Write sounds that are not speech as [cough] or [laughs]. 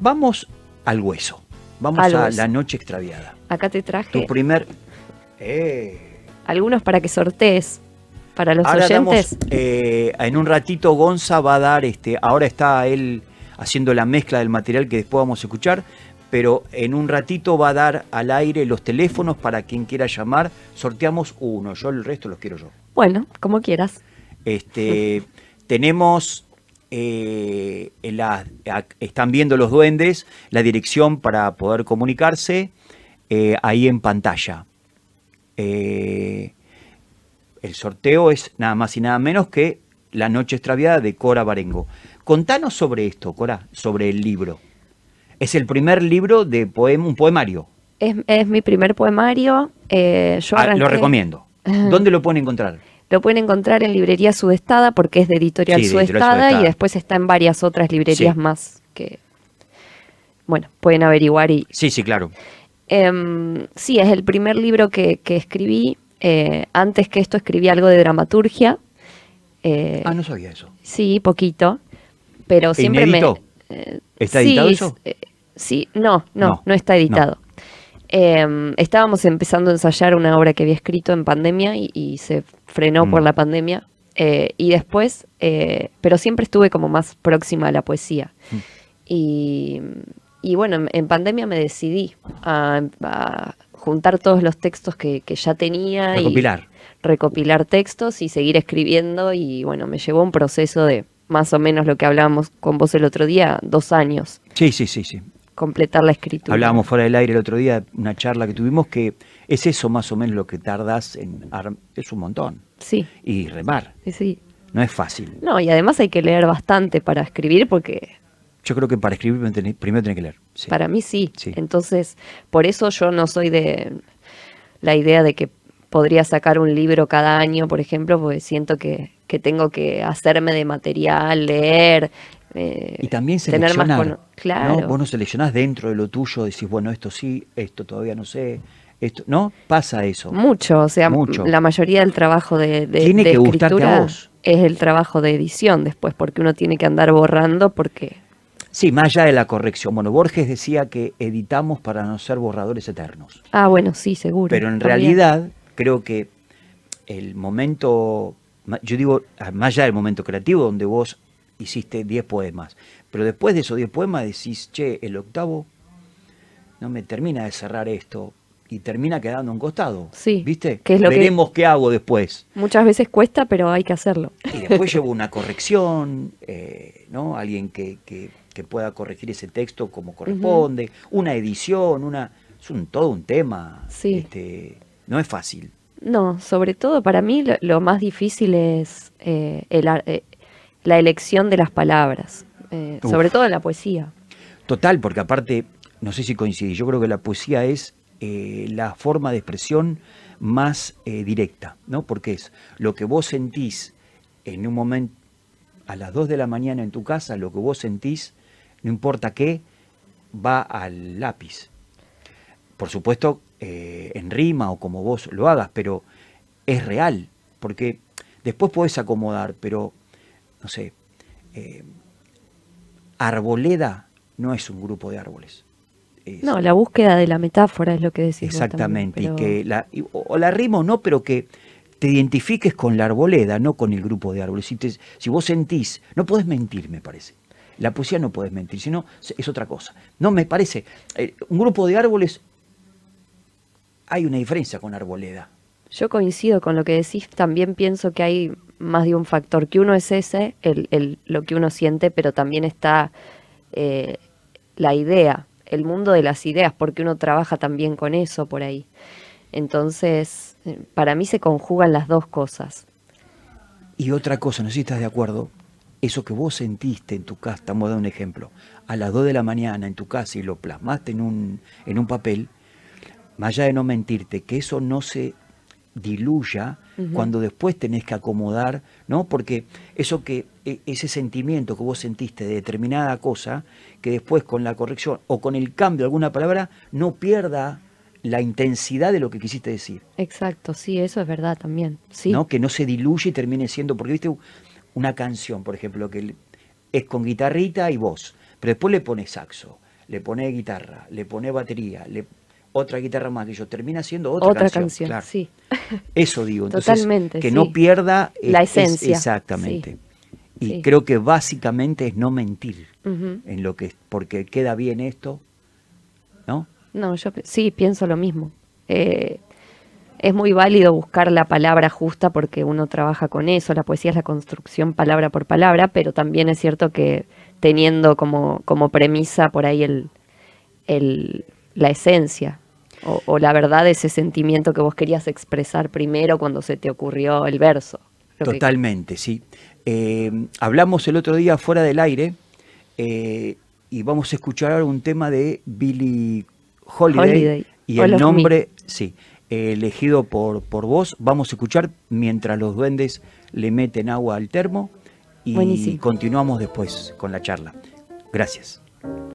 Vamos al hueso. Vamos a la noche extraviada. Acá te traje. Tu primer. Eh. Algunos para que sortees. Para los ahora oyentes. Eh, en un ratito Gonza va a dar este. Ahora está él haciendo la mezcla del material que después vamos a escuchar. Pero en un ratito va a dar al aire los teléfonos para quien quiera llamar. Sorteamos uno. Yo el resto los quiero yo. Bueno, como quieras. Este, tenemos eh, están viendo los duendes la dirección para poder comunicarse eh, ahí en pantalla. Eh, el sorteo es nada más y nada menos que La Noche Extraviada de Cora Barengo. Contanos sobre esto, Cora, sobre el libro. Es el primer libro de poema, un poemario. Es, mi primer poemario. Yo ah, lo recomiendo. [laughs] ¿Dónde lo pueden encontrar? Lo pueden encontrar en Librería Sudestada porque es de Editorial, Sudestada, y después está en varias otras librerías más que, bueno, pueden averiguar y... Sí, sí, claro. Em, sí, es el primer libro que, escribí. Eh, antes que esto escribí algo de dramaturgia. Eh, ah, no sabía eso. Sí, poquito. Pero siempre me... Eh, ¿Está editado sí, sí, no, no, no, está editado. Em, estábamos empezando a ensayar una obra que había escrito en pandemia y, se frenó por mm. la pandemia. Eh, y después, eh, pero siempre estuve como más próxima a la poesía. Mm. Y, bueno, en, pandemia me decidí a, juntar todos los textos que, ya tenía. Y recopilar textos y seguir escribiendo. Y bueno, me llevó un proceso de más o menos lo que hablábamos con vos el otro día, dos años. Sí, sí, sí, sí completar la escritura. Hablábamos fuera del aire el otro día, una charla que tuvimos, que es eso más o menos lo que tardas en armar, es un montón. Sí. Y remar. Sí, sí. No es fácil. No, y además hay que leer bastante para escribir porque... Yo creo que para escribir primero tiene que leer. Para mí sí. sí. Entonces, por eso yo no soy de la idea de que podría sacar un libro cada año, por ejemplo, porque siento que, que tengo que hacerme de material, leer, eh, y también seleccionar. más claro. Vos no seleccionás dentro de lo tuyo, decís, bueno, esto sí, esto todavía no sé. Esto, ¿No? Pasa eso. Mucho, o sea, la mayoría del trabajo de, de, escritura es el trabajo de edición después, porque uno tiene que andar borrando porque... Sí, más allá de la corrección. Bueno, Borges decía que editamos para no ser borradores eternos. Ah, bueno, sí, seguro. Pero en realidad creo que el momento, yo digo, ah, más allá del momento creativo, donde vos hiciste 10 poemas. Pero después de esos 10 poemas decís, che, el octavo no me termina de cerrar esto y termina quedando encostado, un costado. Sí. ¿Viste? Veremos qué hago después. Muchas veces cuesta, pero hay que hacerlo. Y después llevo una corrección, eh, ¿no? Alguien que, pueda corregir ese texto como corresponde, una edición, una. Es un todo un tema. Sí. Este, no es fácil. No, sobre todo para mí lo, más difícil es eh, el, eh, la elección de las palabras, eh, sobre todo en la poesía. Total, porque aparte, no sé si coincidís, yo creo que la poesía es eh, la forma de expresión más eh, directa, ¿no? Porque es lo que vos sentís en un momento, a las 2 de la mañana en tu casa, lo que vos sentís, no importa qué, va al lápiz. Por supuesto, en rima o como vos lo hagas, pero es real, porque después podés acomodar, pero no sé, eh, arboleda no es un grupo de árboles. no, la búsqueda de la metáfora es lo que decís. Exactamente, que o la rima o no, pero que te identifiques con la arboleda, no con el grupo de árboles. Si, si vos sentís, no podés mentir, me parece. La poesía no podés mentir, sino es otra cosa. No me parece. Eh, un grupo de árboles, hay una diferencia con arboleda. Yo coincido con lo que decís, también pienso que hay más de un factor, que uno es ese, el, lo que uno siente, pero también está eh, la idea, el mundo de las ideas, porque uno trabaja también con eso por ahí. Entonces, eh, para mí se conjugan las dos cosas. Y otra cosa, no sé si estás de acuerdo, eso que vos sentiste en tu casa, estamos dando un ejemplo, a las 2 de la mañana en tu casa y lo plasmaste en un, en un papel, más allá de no mentirte, que eso no se diluya cuando después tenés que acomodar, ¿no? Porque eso que e, ese sentimiento que vos sentiste de determinada cosa, que después con la corrección o con el cambio de alguna palabra no pierda la intensidad de lo que quisiste decir. Exacto, sí, eso es verdad también. Sí. Que no se diluye y termine siendo, porque viste una canción, por ejemplo, que es con guitarrita y voz, pero después le pone saxo, le pone guitarra, le pone batería, le otra guitarra más que yo, termina siendo otra, canción. sí. [laughs] Eso digo, Totalmente, que no pierda eh, la esencia. exactamente. Y creo que básicamente es no mentir en lo que porque queda bien esto, ¿no? No, yo sí pienso lo mismo. Eh, es muy válido buscar la palabra justa porque uno trabaja con eso, la poesía es la construcción palabra por palabra, pero también es cierto que teniendo como, como premisa por ahí el la esencia o, la verdad de ese sentimiento que vos querías expresar primero cuando se te ocurrió el verso. Totalmente, sí. Eh, hablamos el otro día fuera del aire eh, y vamos a escuchar ahora un tema de Billy Holiday, y el nombre, sí, elegido por, por vos. Vamos a escuchar mientras los duendes le meten agua al termo y continuamos después con la charla. Gracias.